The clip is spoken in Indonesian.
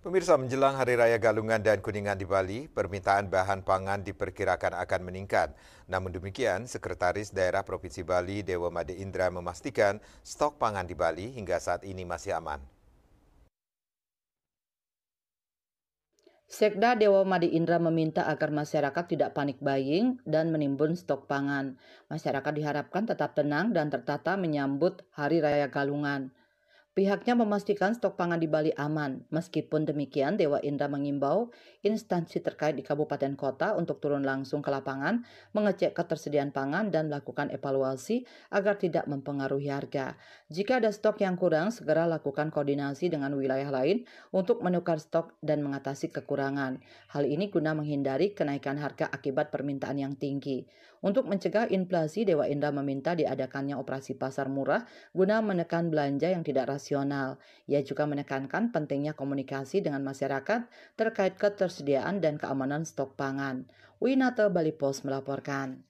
Pemirsa menjelang Hari Raya Galungan dan Kuningan di Bali, permintaan bahan pangan diperkirakan akan meningkat. Namun demikian, Sekretaris Daerah Provinsi Bali Dewa Made Indra memastikan stok pangan di Bali hingga saat ini masih aman. Sekda Dewa Madi Indra meminta agar masyarakat tidak panik buying dan menimbun stok pangan. Masyarakat diharapkan tetap tenang dan tertata menyambut Hari Raya Galungan. Pihaknya memastikan stok pangan di Bali aman. Meskipun demikian, Dewa Indra mengimbau instansi terkait di kabupaten kota untuk turun langsung ke lapangan, mengecek ketersediaan pangan dan melakukan evaluasi agar tidak mempengaruhi harga. Jika ada stok yang kurang, segera lakukan koordinasi dengan wilayah lain untuk menukar stok dan mengatasi kekurangan. Hal ini guna menghindari kenaikan harga akibat permintaan yang tinggi. Untuk mencegah inflasi, Dewa Indra meminta diadakannya operasi pasar murah guna menekan belanja yang tidak rasional nasional. Ia juga menekankan pentingnya komunikasi dengan masyarakat terkait ketersediaan dan keamanan stok pangan. Winata Bali Post melaporkan.